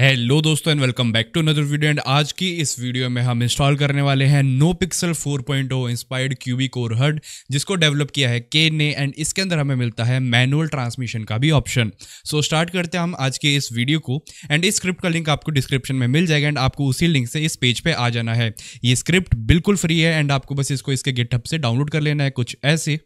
hello दोस्तों and welcome back to another video एंड आज की इस वीडियो में हम इंस्टॉल करने वाले हैं नो पिक्सल 4.0 पॉइंट इंस्पायर्ड क्यूबी कोर हड जिसको डेवलप किया है के ने एंड इसके अंदर हमें मिलता है मैनुअल ट्रांसमिशन का भी ऑप्शन सो स्टार्ट करते हैं हम आज के इस वीडियो को एंड इस स्क्रिप्ट का लिंक आपको डिस्क्रिप्शन में मिल जाएगा एंड आपको उसी लिंक से इस पेज पर पे आ जाना है ये स्क्रिप्ट बिल्कुल फ्री है एंड आपको बस इसको इसके गिटहब से डाउनलोड कर लेना है कुछ ऐसे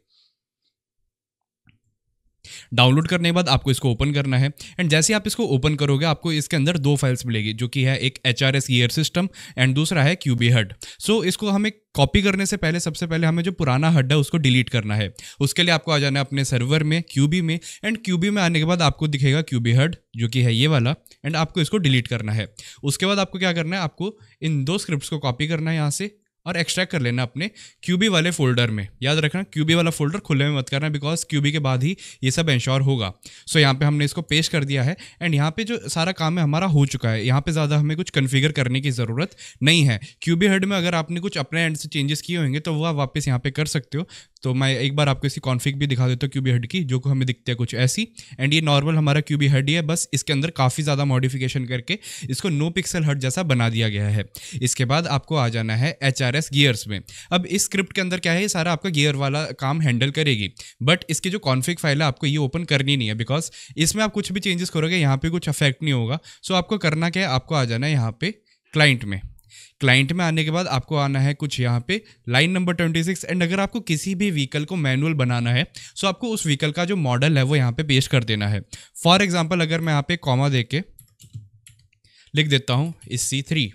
डाउनलोड करने के बाद आपको इसको ओपन करना है एंड जैसे आप इसको ओपन करोगे आपको इसके अंदर दो फाइल्स मिलेगी जो कि है एक H R S year system and दूसरा है क्यूबी हड सो इसको हमें कॉपी करने से पहले सबसे पहले हमें जो पुराना हड है उसको डिलीट करना है उसके लिए आपको आ जाना है अपने सर्वर में क्यूबी में एंड क्यूबी में आने के बाद आपको दिखेगा क्यूबी हड जो कि है ये वाला एंड आपको इसको डिलीट करना है उसके बाद आपको क्या करना है आपको इन दो स्क्रिप्ट को कॉपी करना है यहाँ से और एक्सट्रैक्ट कर लेना अपने क्यूबी वाले फोल्डर में याद रखना क्यूबी वाला फोल्डर खुले में मत करना बिकॉज क्यूबी के बाद ही ये सब इंश्योर होगा सो so, यहाँ पे हमने इसको पेश कर दिया है एंड यहाँ पे जो सारा काम है हमारा हो चुका है यहाँ पे ज़्यादा हमें कुछ कन्फिगर करने की ज़रूरत नहीं है क्यूबी हेड में अगर आपने कुछ अपने एंड से चेंजेस किए होंगे तो वह आप वापस यहाँ पर कर सकते हो तो मैं एक बार आपको इसकी कॉन्फिक भी दिखा देता हूँ क्यूबी हेड की जो को हमें दिखती है कुछ ऐसी एंड ये नॉर्मल हमारा क्यूबी हेड ही है बस इसके अंदर काफ़ी ज़्यादा मॉडिफिकेशन करके इसको नो पिक्सल हट जैसा बना दिया गया है इसके बाद आपको आ जाना है H R R S gears में अब इस स्क्रिप्ट के अंदर क्या है सारा आपका गियर वाला काम हैंडल करेगी बट इसकी जो कॉन्फ़िग फाइल है आपको ये ओपन करनी नहीं है बिकॉज इसमें आप कुछ भी चेंजेस करोगे यहाँ पे कुछ अफेक्ट नहीं होगा सो आपको करना क्या है आपको आ जाना है यहाँ पे क्लाइंट में क्लाइंट में आने के बाद आपको आना है कुछ यहाँ पे लाइन नंबर 26 एंड अगर आपको किसी भी व्हीकल को मैनुअल बनाना है सो तो आपको उस व्हीकल का जो मॉडल है वो यहाँ पे पेश कर देना है फॉर एग्जाम्पल अगर मैं यहाँ पे कॉमा दे के लिख देता हूँ इस सी थ्री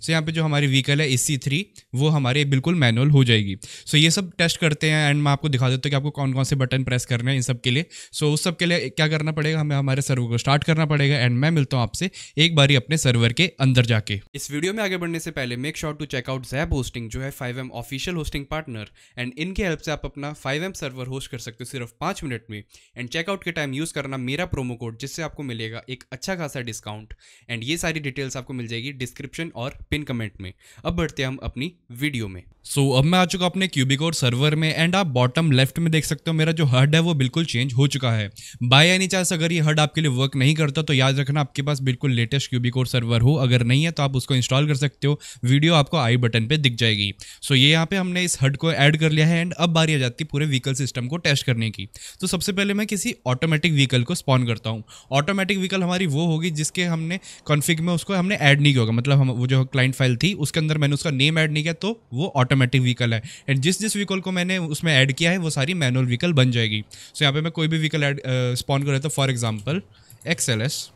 सो यहाँ पे जो हमारी व्हीकल है एस थ्री वो हमारे बिल्कुल मैनुअल हो जाएगी सो so, ये सब टेस्ट करते हैं एंड मैं आपको दिखा देता हूँ कि आपको कौन कौन से बटन प्रेस करने हैं इन सब के लिए सो so, उस सब के लिए क्या करना पड़ेगा हमें हमारे सर्वर को स्टार्ट करना पड़ेगा एंड मैं मिलता हूँ आपसे एक बारी अपने सर्वर के अंदर जाके इस वीडियो में आगे बढ़ने से पहले make sure to check out Zap hosting जो है five M official hosting partner and इनके हेल्प से आप अपना फाइव एम सर्वर होस्ट कर सकते हो सिर्फ पाँच मिनट में एंड चेकआउट के टाइम यूज़ करना मेरा प्रोमो कोड जिससे आपको मिलेगा एक अच्छा खासा डिस्काउंट एंड ये सारी डिटेल्स आपको मिल जाएगी डिस्क्रिप्शन और पिन कमेंट में अब बढ़ते हैं हम अपनी वीडियो में सो so, अब मैं आ चुका अपने क्यूबिक और सर्वर में एंड आप बॉटम लेफ्ट में देख सकते हो मेरा जो हड है वो बिल्कुल चेंज हो चुका है बाय एनी चांस अगर ये हड आपके लिए वर्क नहीं करता तो याद रखना आपके पास बिल्कुल लेटेस्ट क्यूबिक और सर्वर हो अगर नहीं है तो आप उसको इंस्टॉल कर सकते हो वीडियो आपको आई बटन पर दिख जाएगी सो so, ये यहाँ पे हमने इस हड को ऐड कर लिया है एंड अब बारी आ जाती है पूरे व्हीकल सिस्टम को टेस्ट करने की तो सबसे पहले मैं किसी ऑटोमेटिक व्हीकल को स्पॉन करता हूँ ऑटोमेटिक व्हीकल हमारी वो होगी जिसके हमने कॉन्फिग में उसको हमने ऐड नहीं किया होगा मतलब हम वो जो क्लाइंट फाइल थी उसके अंदर मैंने उसका नेम ऐड नहीं किया तो वो ऑटोमेटिक व्हीकल है एंड जिस जिस व्हीकल को मैंने उसमें ऐड किया है वो सारी मैनुअल व्हीकल बन जाएगी सो so, यहाँ पे मैं कोई भी व्हीकल ऐड स्पॉन कर रहा था for example XLS S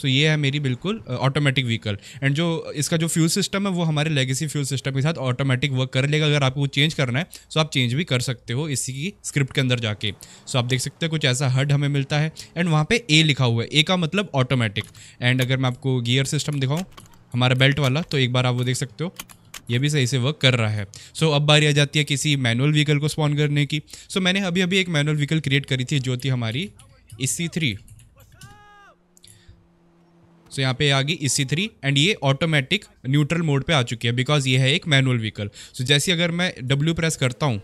so ये है मेरी बिल्कुल ऑटोमेटिक व्हीकल एंड जो इसका जो फ्यूल सिस्टम है वो हमारे लेगेसी फ्यूल सिस्टम के साथ ऑटोमेटिक वर्क कर लेगा अगर आपको चेंज करना है सो तो आप चेंज भी कर सकते हो इसी की स्क्रिप्ट के अंदर जाके सो आप देख सकते हो कुछ ऐसा हड हमें मिलता है एंड वहाँ पर ए लिखा हुआ है ए का मतलब ऑटोमेटिक एंड अगर मैं आपको गियर सिस्टम दिखाऊँ हमारा बेल्ट वाला तो एक बार आप वो देख सकते हो ये भी सही से वर्क कर रहा है सो so, अब बारी आ जाती है किसी मैनुअल व्हीकल को स्पॉन करने की सो so, मैंने अभी अभी एक मैनुअल व्हीकल क्रिएट करी थी जो थी हमारी इसी e थ्री सो यहाँ पे आ गई ई सी थ्री एंड ये ऑटोमेटिक न्यूट्रल मोड पे आ चुकी है बिकॉज ये है एक मैनुअल व्हीकल सो जैसे अगर मैं डब्ल्यू प्रेस करता हूँ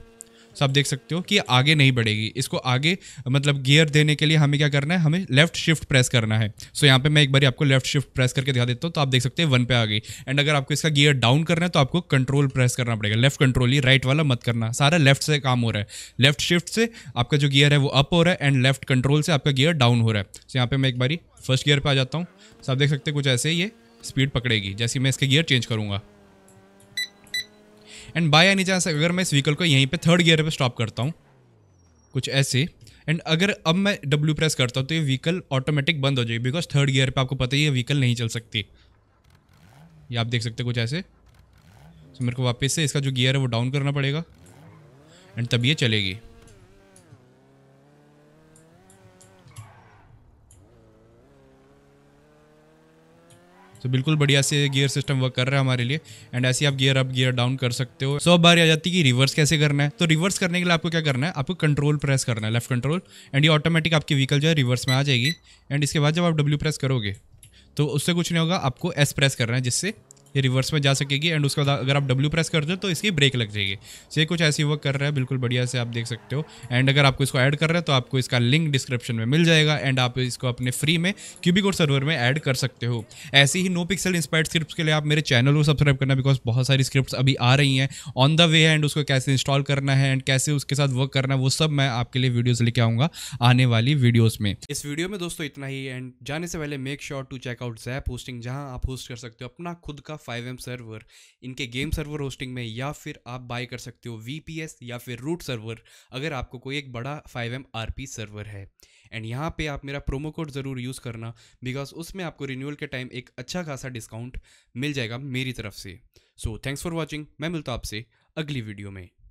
तो आप देख सकते हो कि आगे नहीं बढ़ेगी इसको आगे मतलब गियर देने के लिए हमें क्या करना है हमें लेफ्ट शिफ्ट प्रेस करना है सो so, यहाँ पे मैं एक बार आपको लेफ्ट शिफ्ट प्रेस करके दिखा देता हूँ तो आप देख सकते हैं वन पे आ गई एंड अगर आपको इसका गियर डाउन करना है तो आपको कंट्रोल प्रेस करना पड़ेगा लेफ्ट कंट्रोल ही राइट वाला मत करना सारा लेफ्ट से काम हो रहा है लेफ्ट शिफ्ट से आपका जो गियर है वो अप हो रहा है एंड लेफ्ट कंट्रोल से आपका गियर डाउन हो रहा है सो so, यहाँ पे मैं एक बारी फर्स्ट गियर पर आ जाता हूँ सो आप देख सकते हैं कुछ ऐसे ही ये स्पीड पकड़ेगी जैसे मैं इसके गियर चेंज करूँगा एंड बाय एनी चांस अगर मैं इस व्हीकल को यहीं पे थर्ड गियर पे स्टॉप करता हूँ कुछ ऐसे एंड अगर अब मैं डब्ल्यू प्रेस करता हूँ तो ये व्हीकल ऑटोमेटिक बंद हो जाएगी बिकॉज थर्ड गियर पे आपको पता ही है व्हीकल नहीं चल सकती ये आप देख सकते हो कुछ ऐसे तो मेरे को वापस से इसका जो गियर है वो डाउन करना पड़ेगा एंड तब ये चलेगी तो बिल्कुल बढ़िया से गियर सिस्टम वर्क कर रहा है हमारे लिए एंड ऐसे आप गियर अप गियर डाउन कर सकते हो सो अब बार आ जाती है कि रिवर्स कैसे करना है तो रिवर्स करने के लिए आपको क्या करना है आपको कंट्रोल प्रेस करना है लेफ्ट कंट्रोल एंड ये ऑटोमेटिक आपकी व्हीकल जो है रिवर्स में आ जाएगी एंड इसके बाद जब आप डब्ल्यू प्रेस करोगे तो उससे कुछ नहीं होगा आपको एस प्रेस करना है जिससे ये रिवर्स में जा सकेगी एंड उसके बाद अगर आप डब्ल्यू प्रेस करते हो तो इसकी ब्रेक लग जाएगी सो ये कुछ ऐसी वर्क कर रहा है बिल्कुल बढ़िया से आप देख सकते हो एंड अगर आपको इसको ऐड कर रहे हैं तो आपको इसका लिंक डिस्क्रिप्शन में मिल जाएगा एंड आप इसको अपने फ्री में क्यूबिक और सर्वर में ऐड कर सकते हो ऐसी ही नो पिक्सल इंस्पायर्ड स्क्रिप्ट के लिए आप मेरे चैनल को सब्सक्राइब करना बिकॉज बहुत सारी स्क्रिप्ट अभी आ रही हैं ऑन द वे एंड उसको कैसे इंस्टॉल करना है एंड कैसे उसके साथ वर्क करना है वो सब मैं आपके लिए वीडियोज लेके आऊँगा आने वाली वीडियोज में इस वीडियो में दोस्तों इतना ही एंड जाने से पहले make sure to check out Zap hosting जहाँ आप होस्ट कर सकते हो अपना खुद का फाइव एम सर्वर इनके गेम सर्वर होस्टिंग में या फिर आप बाय कर सकते हो वी या फिर रूट सर्वर अगर आपको कोई एक बड़ा five M R P server है एंड यहाँ पे आप मेरा प्रोमो कोड ज़रूर यूज़ करना बिकॉज उसमें आपको रिन्यूअल के टाइम एक अच्छा खासा डिस्काउंट मिल जाएगा मेरी तरफ से सो थैंक्स फॉर वॉचिंग मैं मिलता आपसे अगली वीडियो में